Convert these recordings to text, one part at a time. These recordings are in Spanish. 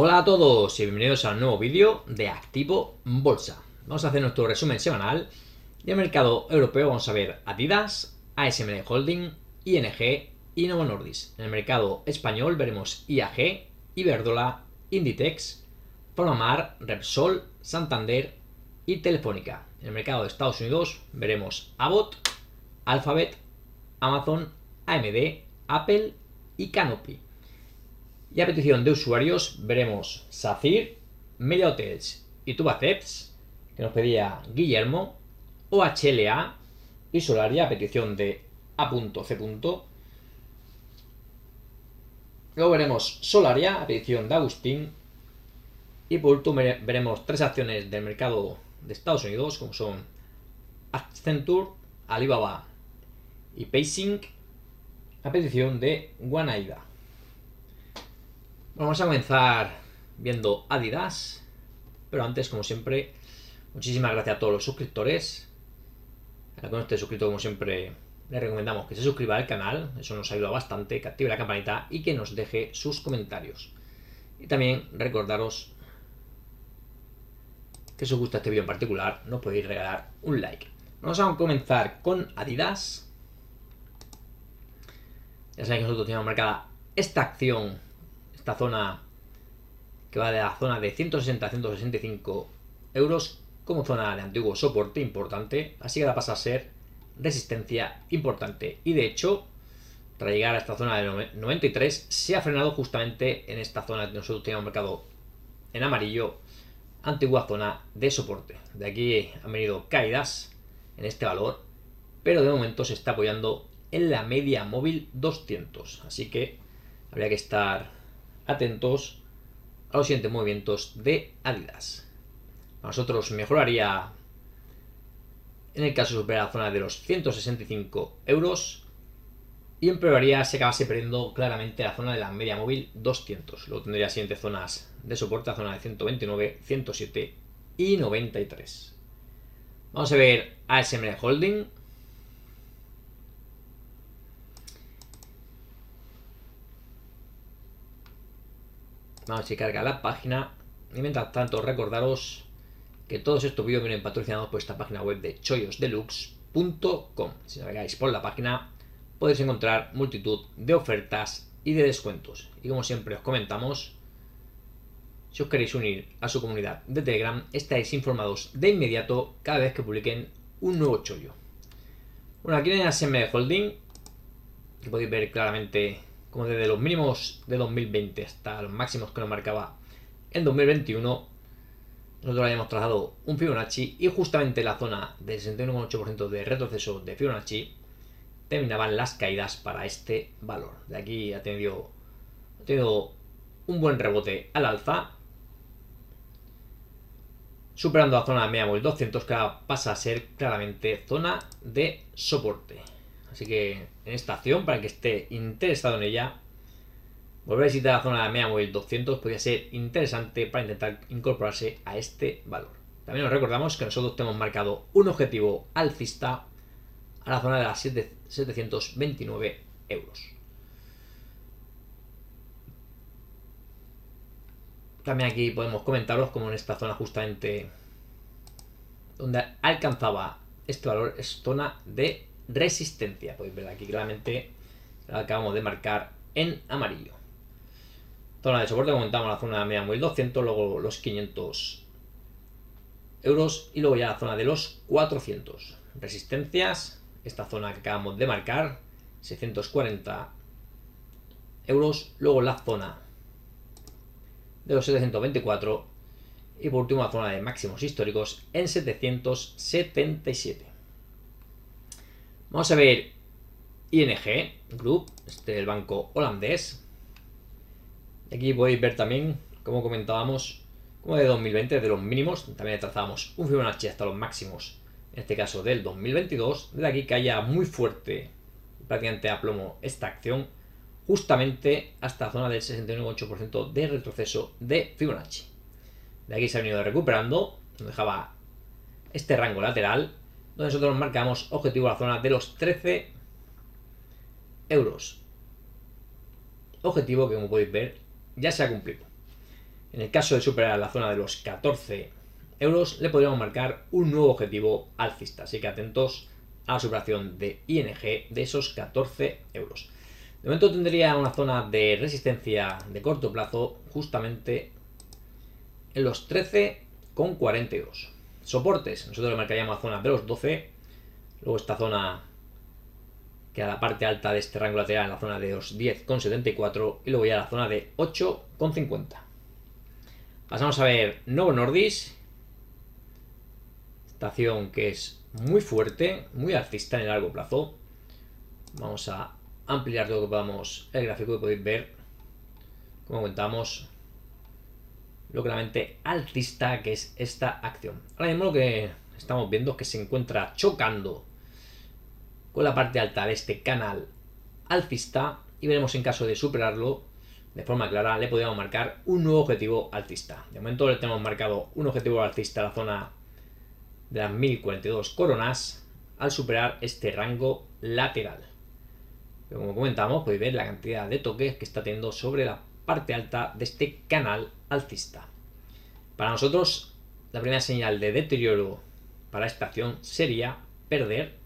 Hola a todos y bienvenidos a un nuevo vídeo de Activo Bolsa. Vamos a hacer nuestro resumen semanal el mercado europeo. Vamos a ver Adidas, ASML Holding, ING y Novo Nordis. En el mercado español veremos IAG, Iberdola, Inditex, Promamar, Repsol, Santander y Telefónica. En el mercado de Estados Unidos veremos Abbott, Alphabet, Amazon, AMD, Apple y Canopy. Y a petición de usuarios veremos Safir, Media Hotels y Tubaceps, que nos pedía Guillermo, OHLA y Solaria a petición de A.C. Luego veremos Solaria a petición de Agustín. Y por último veremos tres acciones del mercado de Estados Unidos, como son Accenture, Alibaba y Pacing, a petición de Guanaida. Vamos a comenzar viendo Adidas, pero antes, como siempre, muchísimas gracias a todos los suscriptores. A los que no esté suscrito, como siempre, le recomendamos que se suscriba al canal, eso nos ayuda bastante, que active la campanita y que nos deje sus comentarios. Y también recordaros que si os gusta este vídeo en particular, nos podéis regalar un like. Vamos a comenzar con Adidas. Ya sabéis que nosotros tenemos marcada esta acción esta zona que va de la zona de 160 a 165 euros como zona de antiguo soporte importante, así que la pasa a ser resistencia importante. Y de hecho, para llegar a esta zona de 93, se ha frenado justamente en esta zona de nosotros teníamos mercado en amarillo, antigua zona de soporte. De aquí han venido caídas en este valor, pero de momento se está apoyando en la media móvil 200, así que habría que estar atentos a los siguientes movimientos de Adidas. nosotros mejoraría en el caso superar la zona de los 165 euros y empeoraría si acabase perdiendo claramente la zona de la media móvil 200. Luego tendría siguientes zonas de soporte, la zona de 129, 107 y 93. Vamos a ver ASML Holding. Vamos a checar la página. Y mientras tanto, recordaros que todos estos vídeos vienen patrocinados por esta página web de chollosdeluxe.com. Si navegáis por la página, podéis encontrar multitud de ofertas y de descuentos. Y como siempre os comentamos, si os queréis unir a su comunidad de Telegram, estáis informados de inmediato cada vez que publiquen un nuevo chollo. Bueno, aquí en la SM Holding, que podéis ver claramente como desde los mínimos de 2020 hasta los máximos que nos marcaba en 2021, nosotros habíamos trazado un Fibonacci y justamente la zona del 61,8% de retroceso de Fibonacci terminaban las caídas para este valor. De aquí ha tenido, un buen rebote al alza, superando la zona de media 200 que pasa a ser claramente zona de soporte. Así que en esta acción, para que esté interesado en ella, volver a visitar la zona de la móvil 200 podría ser interesante para intentar incorporarse a este valor. También nos recordamos que nosotros tenemos marcado un objetivo alcista a la zona de las 729 euros. También aquí podemos comentaros como en esta zona justamente donde alcanzaba este valor es zona de resistencia. Podéis ver aquí claramente, la acabamos de marcar en amarillo. Zona de soporte, comentamos la zona de media 1200, luego los 500 euros y luego ya la zona de los 400. Resistencias, esta zona que acabamos de marcar, 640 euros, luego la zona de los 724 y por último la zona de máximos históricos en 777. Vamos a ver ING Group, este del banco holandés. Aquí podéis ver también, como comentábamos, como de 2020, de los mínimos, también trazábamos un Fibonacci hasta los máximos, en este caso del 2022, De aquí haya muy fuerte, prácticamente a plomo, esta acción, justamente hasta la zona del 69,8% de retroceso de Fibonacci. De aquí se ha venido recuperando, nos dejaba este rango lateral, donde nosotros marcamos objetivo a la zona de los 13 euros. Objetivo que como podéis ver ya se ha cumplido. En el caso de superar la zona de los 14 euros le podríamos marcar un nuevo objetivo alcista. Así que atentos a la superación de ING de esos 14 euros. De momento tendría una zona de resistencia de corto plazo justamente en los 13,42. Soportes, nosotros lo marcaríamos a zona los 12. Luego esta zona, que a la parte alta de este rango lateral, la zona de los 10,74. Y luego ya la zona de 8,50. Pasamos a ver Novo Nordis. Estación que es muy fuerte, muy alcista en el largo plazo. Vamos a ampliar todo lo que podamos el gráfico que podéis ver, como comentamos, mente alcista, que es esta acción. Ahora mismo lo que estamos viendo es que se encuentra chocando con la parte alta de este canal alcista y veremos en caso de superarlo de forma clara le podríamos marcar un nuevo objetivo alcista. De momento le tenemos marcado un objetivo alcista a la zona de las 1042 coronas al superar este rango lateral. como comentamos podéis ver la cantidad de toques que está teniendo sobre la parte alta de este canal para nosotros, la primera señal de deterioro para esta acción sería perder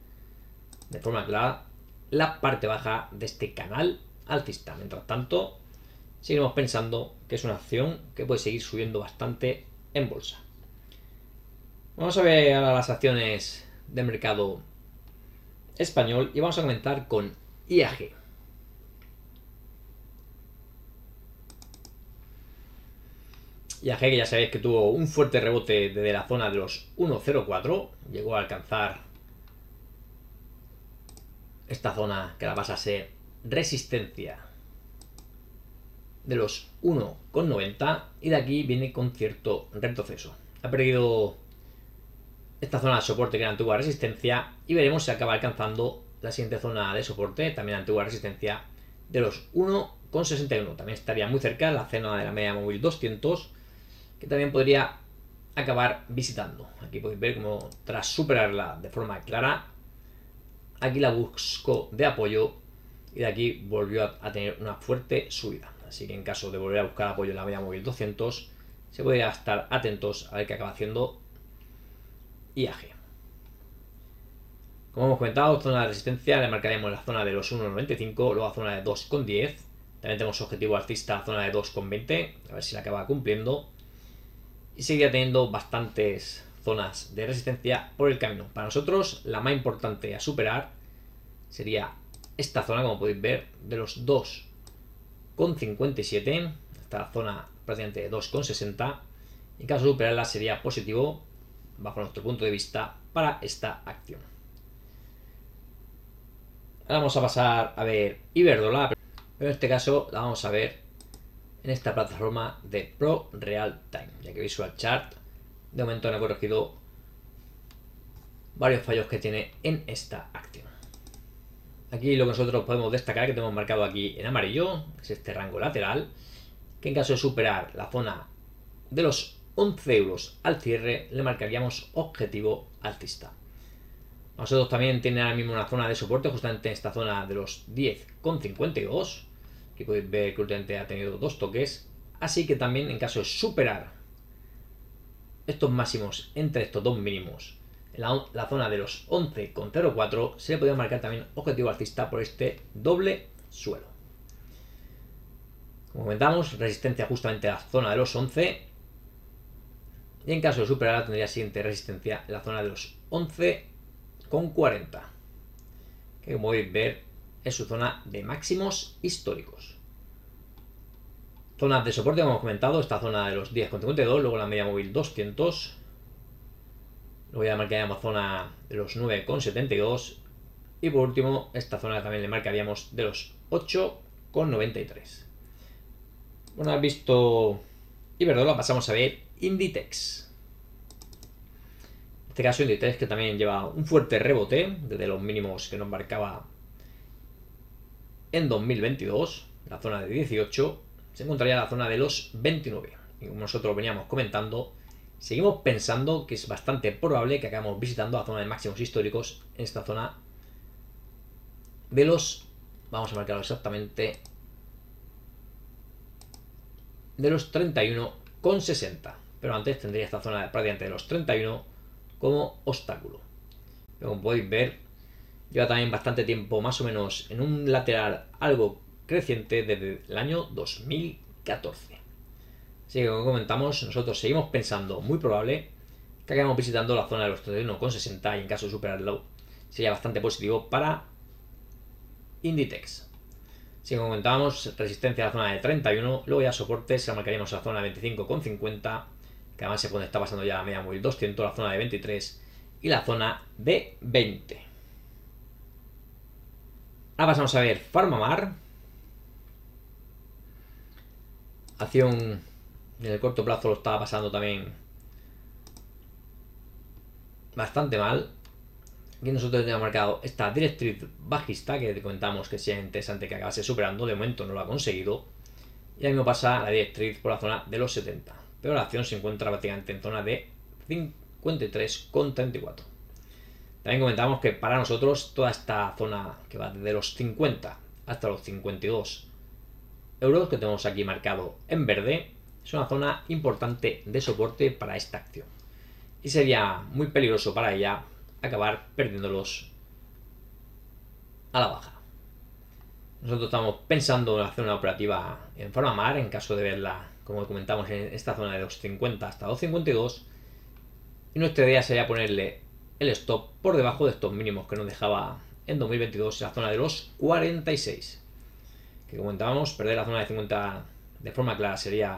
de forma clara la parte baja de este canal alcista. Mientras tanto, seguimos pensando que es una acción que puede seguir subiendo bastante en bolsa. Vamos a ver ahora las acciones del mercado español y vamos a comenzar con IAG. Y que ya sabéis que tuvo un fuerte rebote desde la zona de los 1.04, llegó a alcanzar esta zona que la pasase a ser resistencia de los 1,90 y de aquí viene con cierto retroceso. Ha perdido esta zona de soporte que era antigua resistencia y veremos si acaba alcanzando la siguiente zona de soporte, también antigua resistencia, de los 1,61. También estaría muy cerca la zona de la media móvil 200 que también podría acabar visitando. Aquí podéis ver cómo, tras superarla de forma clara, aquí la buscó de apoyo y de aquí volvió a, tener una fuerte subida. Así que en caso de volver a buscar apoyo en la media móvil 200, se podría estar atentos a ver qué acaba haciendo IAG. Como hemos comentado, zona de resistencia le marcaremos la zona de los 1.95, luego la zona de 2.10. También tenemos objetivo artista zona de 2.20, a ver si la acaba cumpliendo y seguirá teniendo bastantes zonas de resistencia por el camino. Para nosotros la más importante a superar sería esta zona, como podéis ver, de los 2,57, esta zona prácticamente de 2,60. En caso de superarla sería positivo, bajo nuestro punto de vista, para esta acción. Ahora vamos a pasar a ver Iberdrola, pero en este caso la vamos a ver en esta plataforma de Pro Real Time, ya que Visual Chart de momento no ha corregido varios fallos que tiene en esta acción. Aquí lo que nosotros podemos destacar, que tenemos marcado aquí en amarillo, que es este rango lateral, que en caso de superar la zona de los 11 euros al cierre, le marcaríamos objetivo alcista. Nosotros también tiene ahora mismo una zona de soporte, justamente en esta zona de los 10,52 Aquí podéis ver que últimamente ha tenido dos toques. Así que también en caso de superar estos máximos entre estos dos mínimos, en la, zona de los 11,04, se le podría marcar también objetivo alcista por este doble suelo. Como comentamos, resistencia justamente a la zona de los 11. Y en caso de superarla tendría siguiente resistencia en la zona de los 11,40. Que como podéis ver, es su zona de máximos históricos. Zonas de soporte, como hemos comentado, esta zona de los 10,52, luego la media móvil 200, luego ya marcaríamos zona de los 9,72 y por último esta zona también le marcaríamos de los 8,93. Bueno, has visto y lo pasamos a ver Inditex. En este caso Inditex que también lleva un fuerte rebote desde los mínimos que nos marcaba en 2022, la zona de 18 se encontraría la zona de los 29. Y como nosotros veníamos comentando, seguimos pensando que es bastante probable que acabemos visitando la zona de máximos históricos en esta zona de los, vamos a marcarlo exactamente, de los 31,60. Pero antes tendría esta zona prácticamente de los 31 como obstáculo. como podéis ver, Lleva también bastante tiempo, más o menos, en un lateral algo creciente desde el año 2014. Así que como comentamos, nosotros seguimos pensando, muy probable, que acabemos visitando la zona de los 31,60 y en caso de superarlo, sería bastante positivo para Inditex. como comentábamos, resistencia a la zona de 31, luego ya soporte, se marcaríamos a la zona de 25,50, que además se puede está pasando ya la media móvil 200, la zona de 23 y la zona de 20. Ahora pasamos a ver Farmamar. Acción en el corto plazo lo estaba pasando también bastante mal. Aquí nosotros tenemos marcado esta directriz bajista que comentamos que sería interesante que acabase superando. De momento no lo ha conseguido. Y ahí mismo pasa la directriz por la zona de los 70. Pero la acción se encuentra prácticamente en zona de 53,34. También comentamos que para nosotros toda esta zona que va desde los 50 hasta los 52 euros que tenemos aquí marcado en verde es una zona importante de soporte para esta acción. Y sería muy peligroso para ella acabar perdiéndolos a la baja. Nosotros estamos pensando en hacer una operativa en forma mar en caso de verla, como comentamos, en esta zona de los 50 hasta 252. Y nuestra idea sería ponerle el stop por debajo de estos mínimos que nos dejaba en 2022 la zona de los 46. Que comentábamos, perder la zona de 50 de forma clara sería,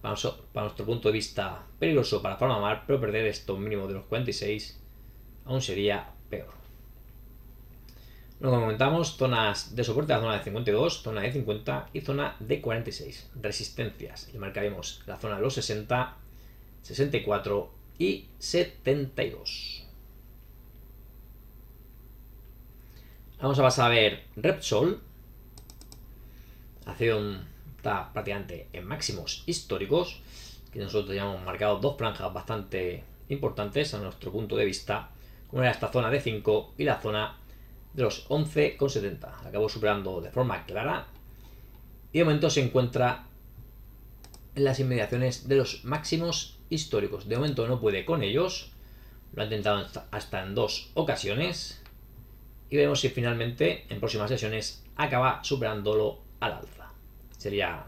para, nuestro, punto de vista, peligroso para forma Mar, pero perder estos mínimos de los 46 aún sería peor. luego comentamos, zonas de soporte, la zona de 52, zona de 50 y zona de 46. Resistencias, y marcaremos la zona de los 60, 64 y 72. Vamos a pasar a ver Repsol. un está prácticamente en máximos históricos. Que nosotros ya hemos marcado dos franjas bastante importantes a nuestro punto de vista. Como era esta zona de 5 y la zona de los 11,70. acabo superando de forma clara. Y de momento se encuentra en las inmediaciones de los máximos históricos. De momento no puede con ellos. Lo ha intentado hasta en dos ocasiones. Y veremos si finalmente en próximas sesiones acaba superándolo al alza. Sería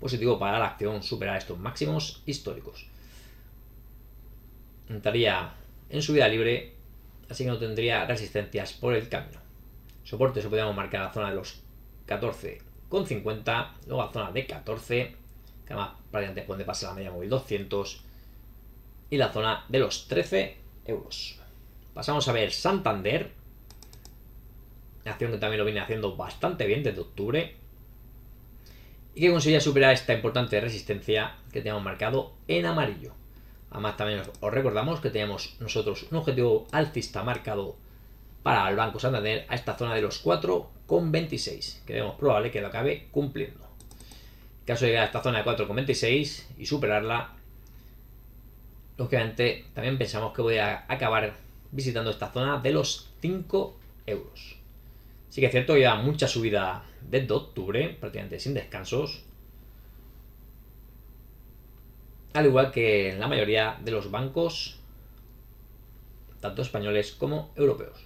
positivo para la acción superar estos máximos históricos. Entraría en subida libre, así que no tendría resistencias por el camino. Soporte se podríamos marcar a la zona de los 14,50, luego a la zona de 14 que además prácticamente pueden pasar la media móvil 200, y la zona de los 13 euros. Pasamos a ver Santander, acción que también lo viene haciendo bastante bien desde octubre, y que conseguía superar esta importante resistencia que tenemos marcado en amarillo. Además también os recordamos que tenemos nosotros un objetivo alcista marcado para el Banco Santander a esta zona de los 4,26, que vemos probable que lo acabe cumpliendo. En caso de llegar a esta zona de 4,26 y superarla, lógicamente también pensamos que voy a acabar visitando esta zona de los 5 euros. Sí que es cierto, ya mucha subida desde octubre, prácticamente sin descansos. Al igual que en la mayoría de los bancos, tanto españoles como europeos.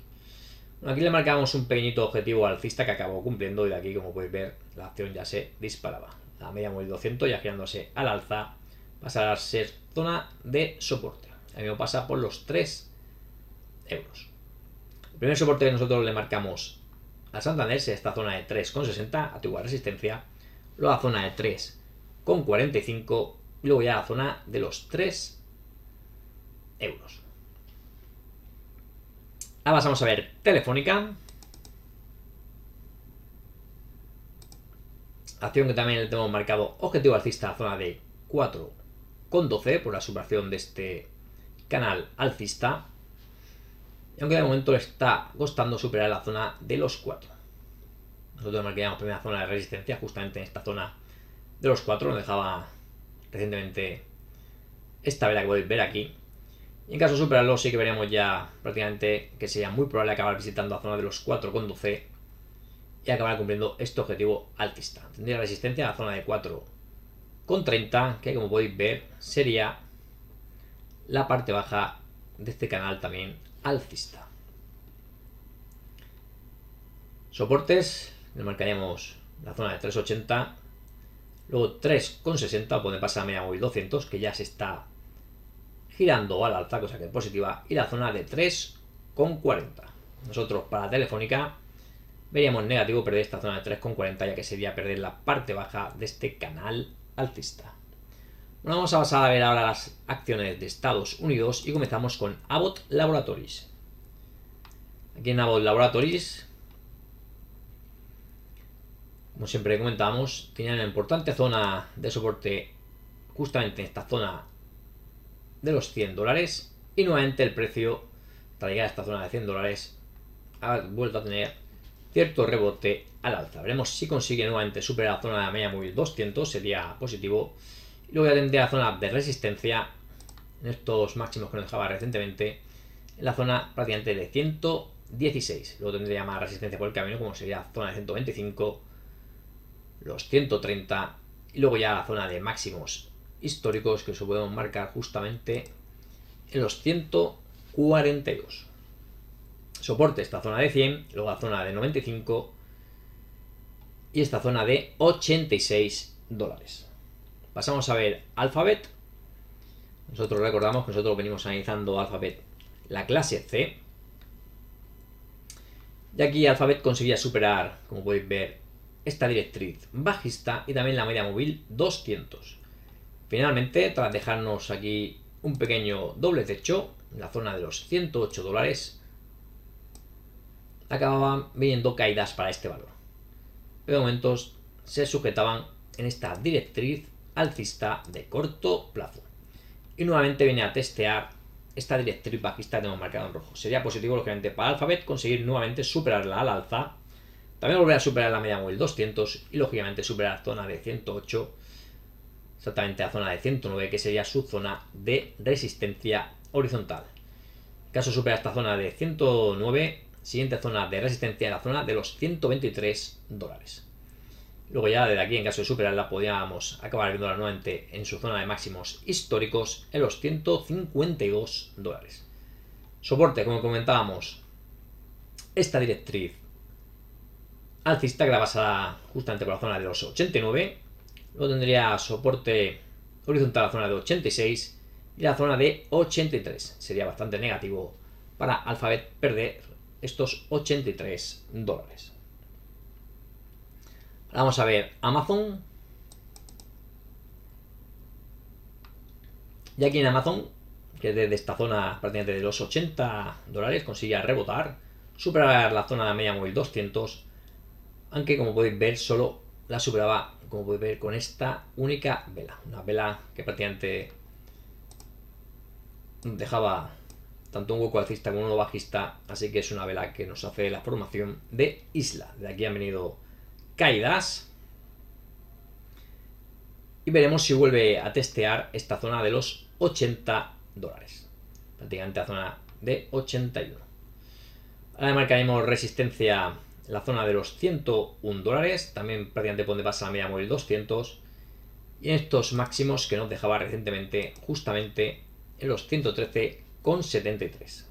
aquí le marcamos un pequeñito objetivo alcista que acabó cumpliendo y de aquí, como podéis ver, la acción ya se disparaba la media móvil 200 ya girándose al alza, pasará a ser zona de soporte. A mí pasa por los 3 euros. El primer soporte que nosotros le marcamos a Santander es esta zona de 3,60, antigua resistencia, luego la zona de 3,45 y luego ya la zona de los 3 euros. Ahora vamos a ver Telefónica. que también le tenemos marcado objetivo alcista zona de 4,12 por la superación de este canal alcista. Y aunque de momento le está costando superar la zona de los 4. Nosotros marcamos primera zona de resistencia justamente en esta zona de los 4. Nos dejaba recientemente esta vela que podéis ver aquí. Y en caso de superarlo sí que veríamos ya prácticamente que sería muy probable acabar visitando la zona de los 4,12 y acabar cumpliendo este objetivo alcista. Tendría resistencia a la zona de 4,30 que como podéis ver sería la parte baja de este canal también alcista. Soportes, le marcaríamos la zona de 3,80, luego 3,60 donde pasa media móvil 200 que ya se está girando al alza, cosa que es positiva, y la zona de 3,40. Nosotros para Telefónica veríamos negativo perder esta zona de 3,40 ya que sería perder la parte baja de este canal alcista. Bueno, vamos a pasar a ver ahora las acciones de Estados Unidos y comenzamos con Abbott Laboratories. Aquí en Abbott Laboratories, como siempre comentábamos, tenían una importante zona de soporte justamente en esta zona de los 100 dólares y nuevamente el precio tras esta zona de 100 dólares ha vuelto a tener cierto rebote al alza. Veremos si consigue nuevamente superar la zona de media móvil 200, sería positivo. luego ya tendría la zona de resistencia en estos máximos que nos dejaba recientemente, en la zona prácticamente de 116. Luego tendría más resistencia por el camino, como sería la zona de 125, los 130 y luego ya la zona de máximos históricos que se podemos marcar justamente en los 142 soporte esta zona de 100, luego la zona de 95 y esta zona de 86 dólares. Pasamos a ver Alphabet. Nosotros recordamos que nosotros venimos analizando Alphabet, la clase C. Y aquí Alphabet conseguía superar, como podéis ver, esta directriz bajista y también la media móvil 200. Finalmente, tras dejarnos aquí un pequeño doble techo, en la zona de los 108 dólares, acababan viniendo caídas para este valor. De momentos se sujetaban en esta directriz alcista de corto plazo. Y nuevamente viene a testear esta directriz bajista que hemos marcado en rojo. Sería positivo, lógicamente, para Alphabet conseguir nuevamente superarla al alza. También volver a superar la media móvil 200 y, lógicamente, superar la zona de 108, exactamente la zona de 109, que sería su zona de resistencia horizontal. En caso supera esta zona de 109, Siguiente zona de resistencia, la zona de los 123 dólares. Luego ya desde aquí, en caso de superarla, podríamos acabar viendo nuevamente en su zona de máximos históricos en los 152 dólares. Soporte, como comentábamos, esta directriz alcista que la basada justamente por la zona de los 89. Luego tendría soporte horizontal a la zona de 86 y la zona de 83. Sería bastante negativo para Alphabet perder estos 83 dólares. Vamos a ver Amazon. Y aquí en Amazon, que desde esta zona prácticamente de los 80 dólares, consigue rebotar, superar la zona de media móvil 200, aunque como podéis ver solo la superaba, como podéis ver, con esta única vela. Una vela que prácticamente dejaba tanto un hueco alcista como uno bajista, así que es una vela que nos hace la formación de isla. De aquí han venido caídas. Y veremos si vuelve a testear esta zona de los 80 dólares. Prácticamente la zona de 81. Además, marcaremos resistencia en la zona de los 101 dólares. También prácticamente donde pasa la media móvil 200. Y en estos máximos que nos dejaba recientemente justamente en los 113 con 73.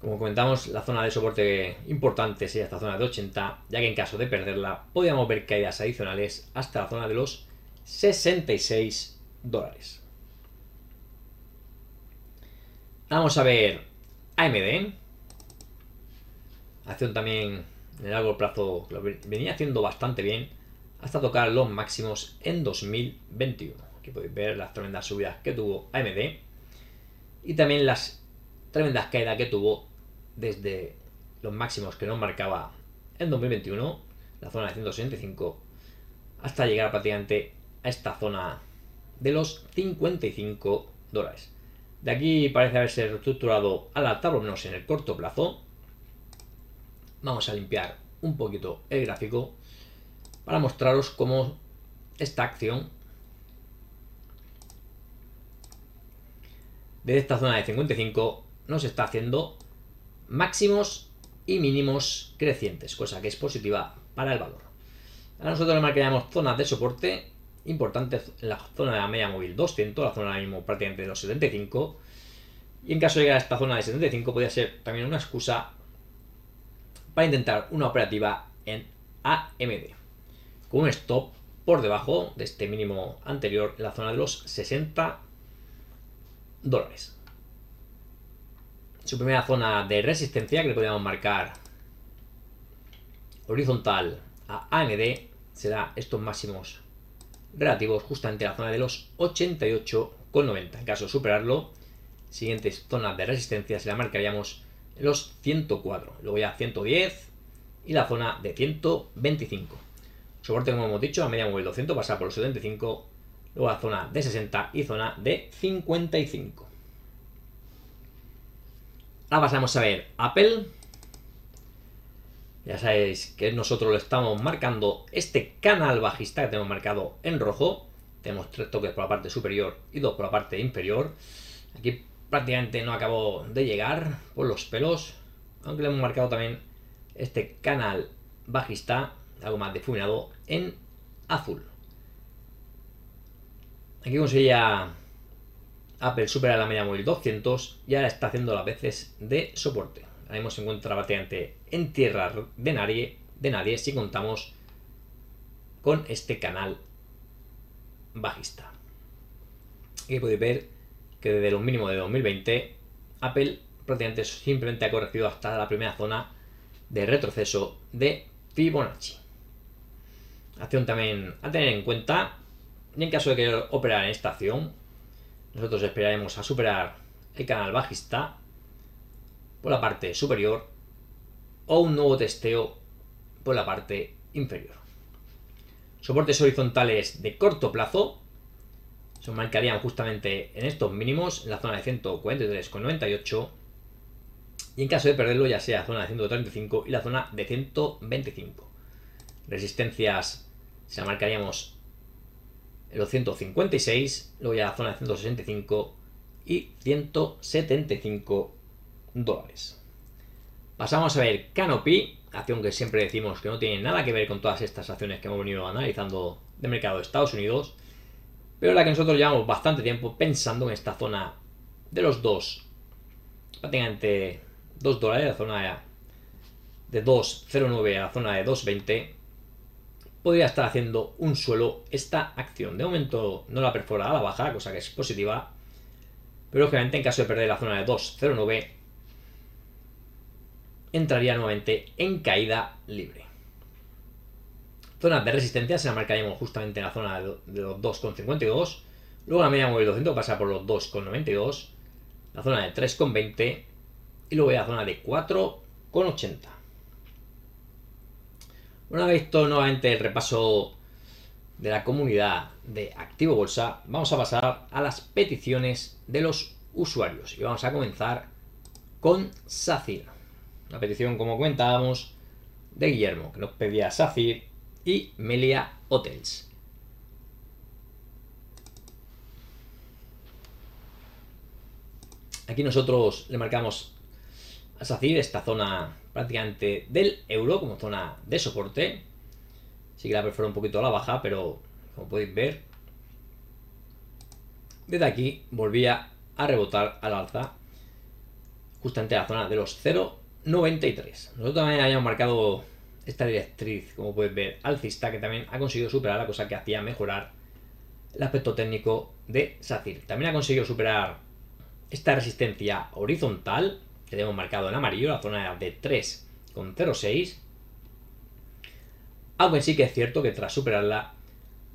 Como comentamos, la zona de soporte importante sería esta zona de 80, ya que en caso de perderla podríamos ver caídas adicionales hasta la zona de los 66 dólares. Vamos a ver AMD, ¿eh? acción también en el largo plazo venía haciendo bastante bien hasta tocar los máximos en 2021. Aquí podéis ver las tremendas subidas que tuvo AMD y también las tremendas caídas que tuvo desde los máximos que nos marcaba en 2021, la zona de 165, hasta llegar prácticamente a esta zona de los 55 dólares. De aquí parece haberse reestructurado al alta, por menos en el corto plazo. Vamos a limpiar un poquito el gráfico para mostraros cómo esta acción de esta zona de 55 nos está haciendo máximos y mínimos crecientes, cosa que es positiva para el valor. Ahora nosotros le marcaríamos zonas de soporte importantes en la zona de la media móvil 200, la zona la mínimo prácticamente de los 75, y en caso de llegar a esta zona de 75 podría ser también una excusa para intentar una operativa en AMD, con un stop por debajo de este mínimo anterior en la zona de los 60 dólares. Su primera zona de resistencia, que le podríamos marcar horizontal a AMD, será estos máximos relativos justamente la zona de los 88,90. En caso de superarlo, siguientes zonas de resistencia se la marcaríamos en los 104, luego ya 110 y la zona de 125. Soporte, como hemos dicho, a media móvil 200 pasa por los 75 luego la zona de 60 y zona de 55. Ahora pasamos a ver Apple. Ya sabéis que nosotros lo estamos marcando este canal bajista que tenemos marcado en rojo. Tenemos tres toques por la parte superior y dos por la parte inferior. Aquí prácticamente no acabo de llegar por los pelos. Aunque le hemos marcado también este canal bajista, algo más difuminado, en azul. Aquí conseguía Apple supera la media móvil 200 y ahora está haciendo las veces de soporte. Ahí se encuentra en tierra de nadie, de nadie si contamos con este canal bajista. Y podéis ver que desde lo mínimo de 2020 Apple prácticamente simplemente ha corregido hasta la primera zona de retroceso de Fibonacci. Acción también a tener en cuenta y en caso de querer operar en estación, nosotros esperaremos a superar el canal bajista por la parte superior o un nuevo testeo por la parte inferior. Soportes horizontales de corto plazo se marcarían justamente en estos mínimos, en la zona de 143,98 y en caso de perderlo ya sea zona de 135 y la zona de 125. Resistencias se marcaríamos los 156, luego ya la zona de 165 y 175 dólares. Pasamos a ver Canopy, acción que siempre decimos que no tiene nada que ver con todas estas acciones que hemos venido analizando de mercado de Estados Unidos, pero la que nosotros llevamos bastante tiempo pensando en esta zona de los 2, prácticamente 2 dólares, la zona de 2,09 a la zona de 2,20 podría estar haciendo un suelo esta acción. De momento no la perfora a la baja, cosa que es positiva. Pero obviamente en caso de perder la zona de 2.09, entraría nuevamente en caída libre. Zonas de resistencia se la marcaríamos justamente en la zona de los 2,52. Luego la media móvil 200 pasa por los 2,92. La zona de 3,20. Y luego la zona de 4,80. Una vez visto nuevamente el repaso de la comunidad de Activo Bolsa, vamos a pasar a las peticiones de los usuarios y vamos a comenzar con SACIR. Una petición, como comentábamos, de Guillermo, que nos pedía SACIR y Melia Hotels. Aquí nosotros le marcamos a SACIR esta zona prácticamente del euro como zona de soporte. Sí que la perfora un poquito a la baja, pero como podéis ver, desde aquí volvía a rebotar al alza justamente a la zona de los 0,93. Nosotros también habíamos marcado esta directriz, como podéis ver, alcista, que también ha conseguido superar la cosa que hacía mejorar el aspecto técnico de SACIR. También ha conseguido superar esta resistencia horizontal, tenemos marcado en amarillo la zona de 3,06. Aunque sí que es cierto que tras superarla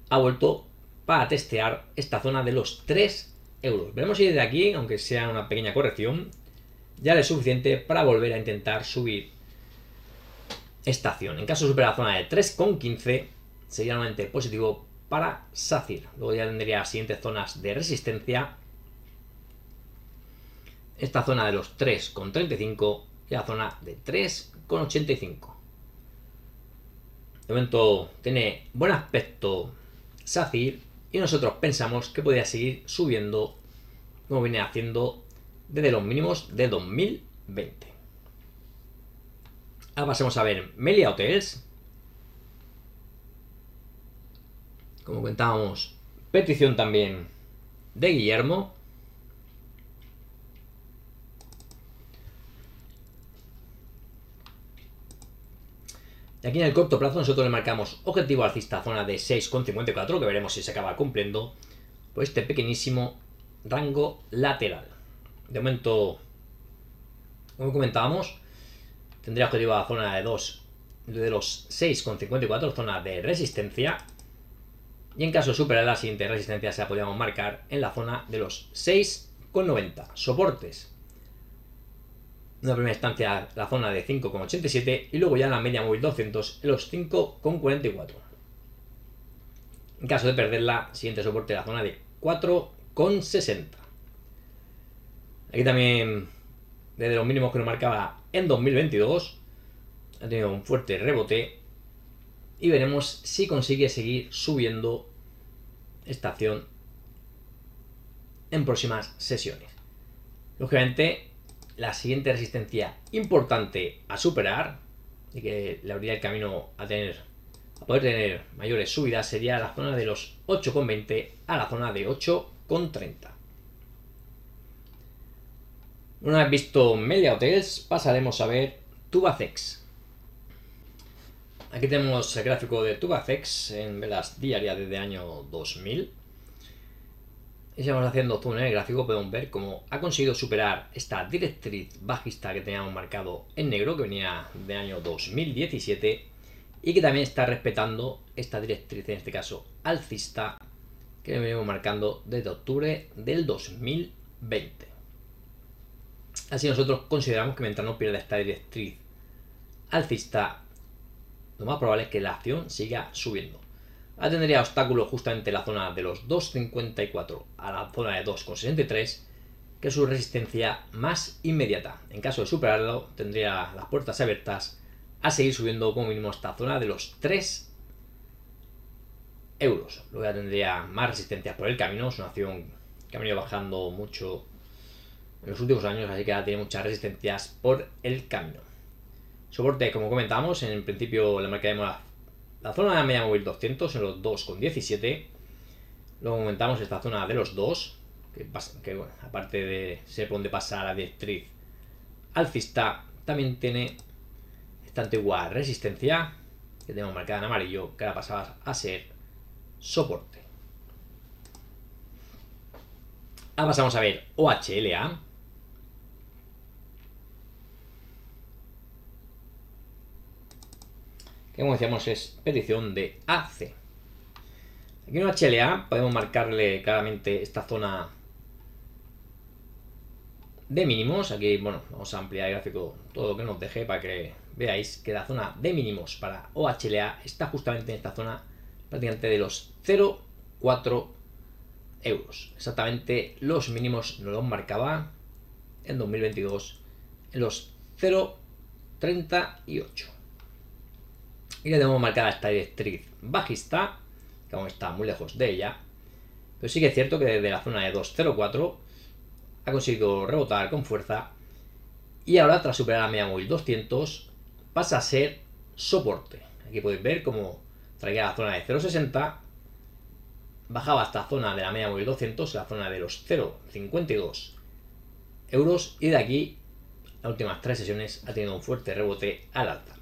ha vuelto para testear esta zona de los 3 euros. Veremos si desde aquí, aunque sea una pequeña corrección, ya le es suficiente para volver a intentar subir esta acción. En caso de superar la zona de 3,15 sería nuevamente positivo para SACIR. Luego ya tendría siguientes zonas de resistencia esta zona de los 3,35 y la zona de 3,85. De momento tiene buen aspecto SACIR y nosotros pensamos que podría seguir subiendo como viene haciendo desde los mínimos de 2020. Ahora pasemos a ver Melia Hotels. Como comentábamos, petición también de Guillermo. Y aquí en el corto plazo nosotros le marcamos objetivo alcista zona de 6,54, que veremos si se acaba cumpliendo, por pues este pequeñísimo rango lateral. De momento, como comentábamos, tendría objetivo a zona de 2, de los 6,54, zona de resistencia. Y en caso de superar la siguiente resistencia, se la podríamos marcar en la zona de los 6,90. Soportes una primera instancia la zona de 5,87 y luego ya la media móvil 200 en los 5,44. En caso de perderla, siguiente soporte la zona de 4,60. Aquí también, desde los mínimos que nos marcaba en 2022, ha tenido un fuerte rebote y veremos si consigue seguir subiendo esta acción en próximas sesiones. Lógicamente, la siguiente resistencia importante a superar y que le abriría el camino a tener a poder tener mayores subidas sería la zona de los 8,20 a la zona de 8,30. Una vez visto Media Hotels, pasaremos a ver Tubacex. Aquí tenemos el gráfico de Tubacex en velas diarias desde el año 2000 y si vamos haciendo zoom en el gráfico podemos ver cómo ha conseguido superar esta directriz bajista que teníamos marcado en negro que venía del año 2017 y que también está respetando esta directriz, en este caso alcista, que venimos marcando desde octubre del 2020. Así nosotros consideramos que mientras no pierda esta directriz alcista, lo más probable es que la acción siga subiendo. Ahora tendría obstáculo justamente la zona de los 2.54 a la zona de 2.63, que es su resistencia más inmediata. En caso de superarlo, tendría las puertas abiertas a seguir subiendo como mínimo hasta zona de los 3 euros. Luego ya tendría más resistencias por el camino, es una acción que ha venido bajando mucho en los últimos años, así que ya tiene muchas resistencias por el camino. Soporte, como comentamos en principio la marca de moda la zona de la media móvil 200 en los 2,17. Luego aumentamos esta zona de los 2, que, aparte de ser por donde pasa la directriz alcista, también tiene esta antigua resistencia, que tenemos marcada en amarillo, que ahora pasaba a ser soporte. Ahora pasamos a ver OHLA, como decíamos es petición de AC. Aquí en ohla podemos marcarle claramente esta zona de mínimos. Aquí, bueno, vamos a ampliar el gráfico todo lo que nos deje para que veáis que la zona de mínimos para OHLA está justamente en esta zona prácticamente de los 0,4 euros. Exactamente los mínimos nos los marcaba en 2022 en los 0,38. Y le tenemos marcada esta directriz bajista, que aún está muy lejos de ella. Pero sí que es cierto que desde la zona de 204 ha conseguido rebotar con fuerza. Y ahora, tras superar la media móvil 200, pasa a ser soporte. Aquí podéis ver cómo traía la zona de 0,60, bajaba hasta zona de la media móvil 200, la zona de los 0,52 euros, y de aquí, las últimas tres sesiones, ha tenido un fuerte rebote al alza.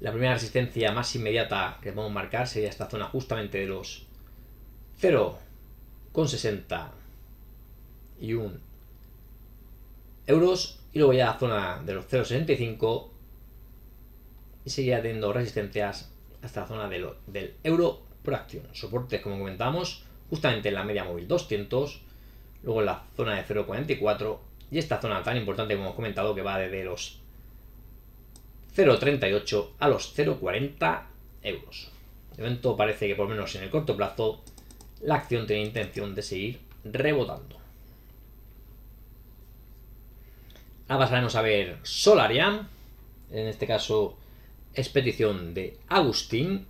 La primera resistencia más inmediata que podemos marcar sería esta zona justamente de los 0,60 y 1 euros. Y luego ya la zona de los 0,65 y seguiría teniendo resistencias hasta la zona del euro por acción. Soportes, como comentamos, justamente en la media móvil 200, luego en la zona de 0,44 y esta zona tan importante como hemos comentado que va desde los 0,38 a los 0,40 euros. De momento parece que por lo menos en el corto plazo la acción tiene intención de seguir rebotando. Ahora pasaremos a ver Solarian. En este caso expedición de Agustín.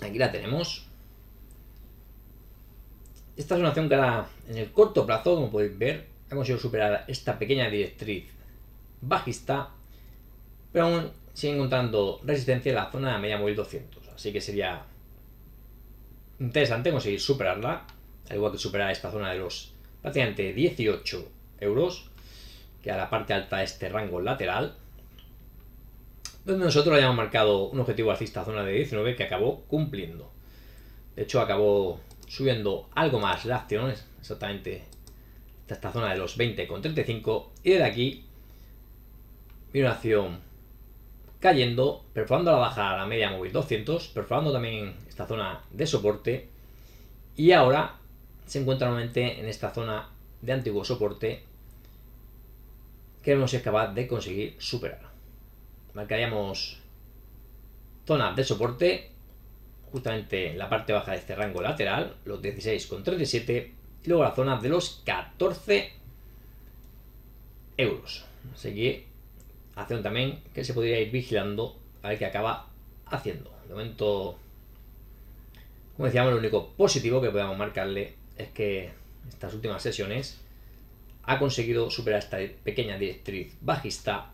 Aquí la tenemos. Esta es una acción que en el corto plazo, como podéis ver, ha conseguido superar esta pequeña directriz bajista, pero aún sigue encontrando resistencia en la zona de media móvil 200. Así que sería interesante conseguir superarla, al igual que superar esta zona de los prácticamente 18 euros, que a la parte alta de este rango lateral, donde nosotros habíamos marcado un objetivo alcista zona de 19 que acabó cumpliendo. De hecho, acabó subiendo algo más la acción, exactamente esta zona de los 20,35 y desde aquí viene una acción cayendo, perforando la baja a la media móvil 200, perforando también esta zona de soporte y ahora se encuentra nuevamente en esta zona de antiguo soporte que vemos si es capaz de conseguir superar. Marcaríamos zona de soporte justamente en la parte baja de este rango lateral, los 16,37 y luego la zona de los 14 euros. Así que acción también que se podría ir vigilando a ver qué acaba haciendo. De momento, como decíamos, lo único positivo que podemos marcarle es que estas últimas sesiones ha conseguido superar esta pequeña directriz bajista,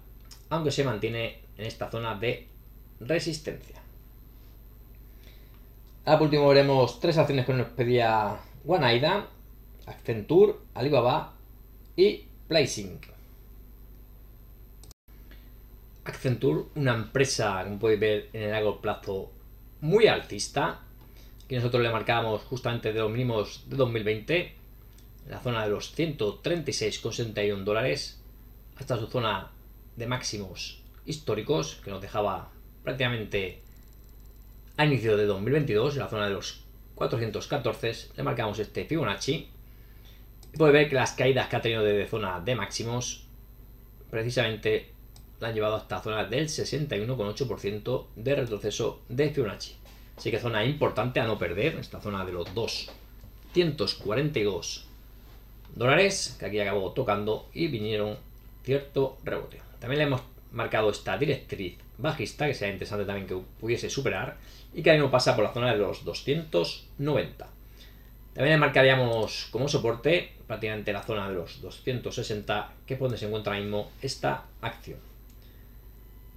aunque se mantiene en esta zona de resistencia. Ahora por último veremos tres acciones que nos pedía oneida Accenture, Alibaba y Placing. Accenture, una empresa, como podéis ver, en el largo plazo muy altista, que nosotros le marcábamos justamente de los mínimos de 2020, en la zona de los 136,61 dólares, hasta su zona de máximos históricos, que nos dejaba prácticamente a inicio de 2022, en la zona de los 414, le marcamos este Fibonacci. Y puede ver que las caídas que ha tenido desde zona de máximos, precisamente la han llevado hasta zona del 61,8% de retroceso de Fibonacci. Así que zona importante a no perder, esta zona de los 242 dólares, que aquí acabó tocando y vinieron cierto rebote. También le hemos marcado esta directriz bajista, que sería interesante también que pudiese superar, y que ahora mismo pasa por la zona de los 290. También marcaríamos como soporte prácticamente la zona de los 260, que es donde se encuentra ahora mismo esta acción.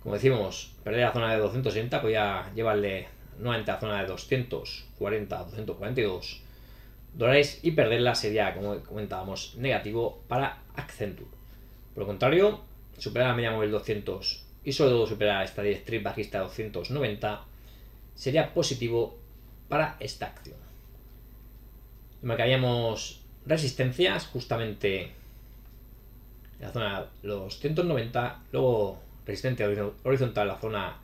Como decimos, perder la zona de 260 podría llevarle nuevamente a la zona de 240 242 dólares y perderla sería, como comentábamos, negativo para Accenture. Por lo contrario, superar la media móvil 200 y sobre todo superar esta directriz bajista de 290 sería positivo para esta acción. Marcaríamos resistencias justamente en la zona de los 190, luego resistencia horizontal en la zona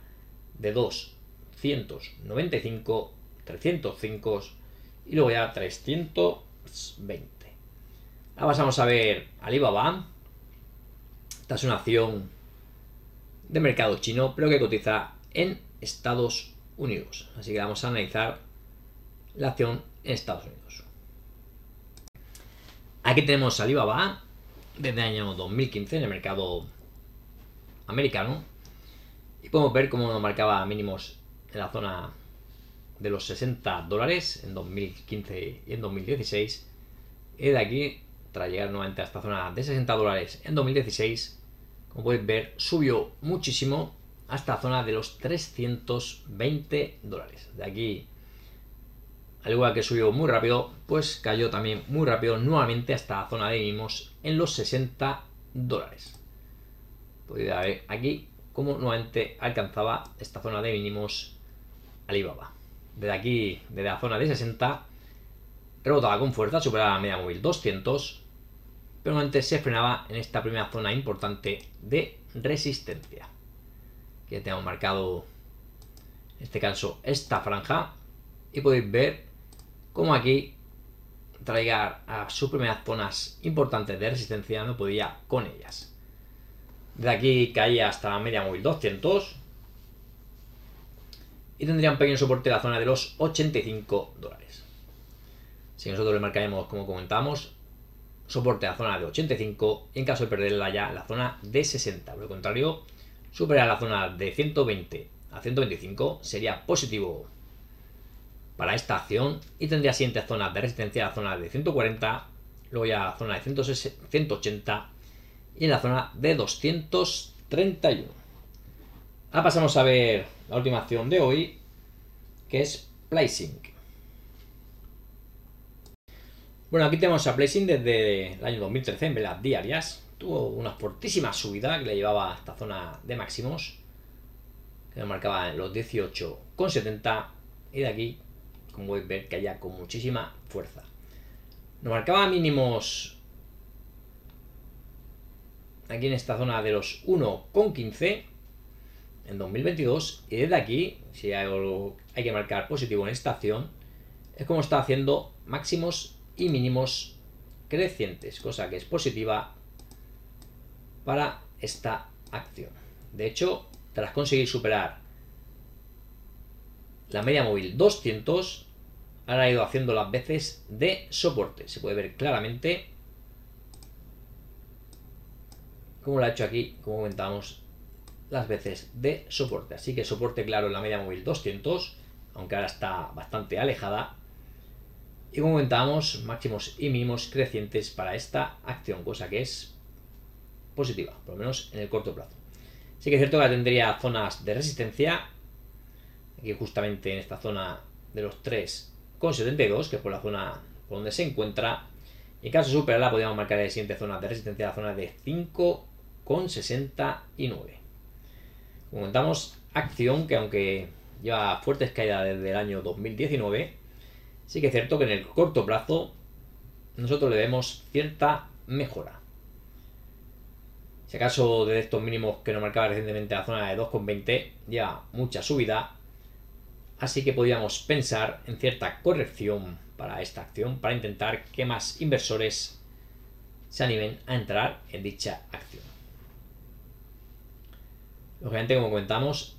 de 295, 305 y luego ya 320. Ahora pasamos a ver Alibaba. Esta es una acción de mercado chino, pero que cotiza en Estados Unidos. Así que vamos a analizar la acción en Estados Unidos. Aquí tenemos Alibaba desde el año 2015 en el mercado americano y podemos ver cómo marcaba mínimos en la zona de los 60 dólares en 2015 y en 2016 y de aquí tras llegar nuevamente a esta zona de 60 dólares en 2016 como podéis ver subió muchísimo hasta la zona de los 320 dólares. De aquí, al igual que subió muy rápido, pues cayó también muy rápido nuevamente hasta la zona de mínimos en los 60 dólares. Podría ver aquí cómo nuevamente alcanzaba esta zona de mínimos Alibaba. Desde aquí, desde la zona de 60, rebotaba con fuerza, superaba la media móvil 200, pero nuevamente se frenaba en esta primera zona importante de resistencia. Ya tengo marcado, en este caso, esta franja. Y podéis ver cómo aquí traigar a sus primeras zonas importantes de resistencia no podía con ellas. De aquí caía hasta la media móvil 200 y tendría un pequeño soporte en la zona de los 85 dólares. Si nosotros le marcaremos, como comentamos, soporte a la zona de 85 y en caso de perderla ya la zona de 60. lo contrario, supera la zona de 120 a 125 sería positivo para esta acción y tendría siguiente zonas de resistencia, la zona de 140, luego ya la zona de 180 y en la zona de 231. Ahora pasamos a ver la última acción de hoy, que es Placing. Bueno, aquí tenemos a Placing desde el año 2013 en velas diarias tuvo una fortísima subida que le llevaba a esta zona de máximos, que nos marcaba en los 18,70 y de aquí, como podéis ver, que haya con muchísima fuerza. Nos marcaba mínimos aquí en esta zona de los 1,15 en 2022 y desde aquí, si hay hay que marcar positivo en esta acción, es como está haciendo máximos y mínimos crecientes, cosa que es positiva para esta acción. De hecho, tras conseguir superar la media móvil 200, ahora ido haciendo las veces de soporte. Se puede ver claramente como lo ha hecho aquí, como aumentamos las veces de soporte. Así que soporte claro en la media móvil 200, aunque ahora está bastante alejada. Y como comentábamos, máximos y mínimos crecientes para esta acción, cosa que es positiva, por lo menos en el corto plazo. Sí que es cierto que tendría zonas de resistencia, aquí justamente en esta zona de los 3,72, que es por la zona donde se encuentra. en caso de superarla, podríamos marcar la siguiente zona de resistencia, la zona de 5,69. Como comentamos, acción que aunque lleva fuertes caídas desde el año 2019, sí que es cierto que en el corto plazo nosotros le vemos cierta mejora. Si acaso de estos mínimos que nos marcaba recientemente la zona de 2,20 lleva mucha subida, así que podríamos pensar en cierta corrección para esta acción para intentar que más inversores se animen a entrar en dicha acción. Lógicamente, como comentamos,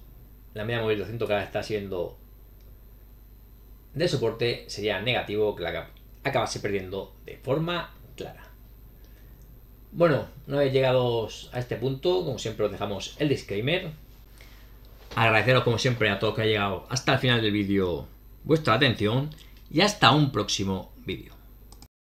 la media móvil 200 que ahora está siendo de soporte sería negativo que la acabase perdiendo de forma bueno, una vez llegados a este punto, como siempre os dejamos el disclaimer. Agradeceros como siempre a todos que ha llegado hasta el final del vídeo vuestra atención y hasta un próximo vídeo.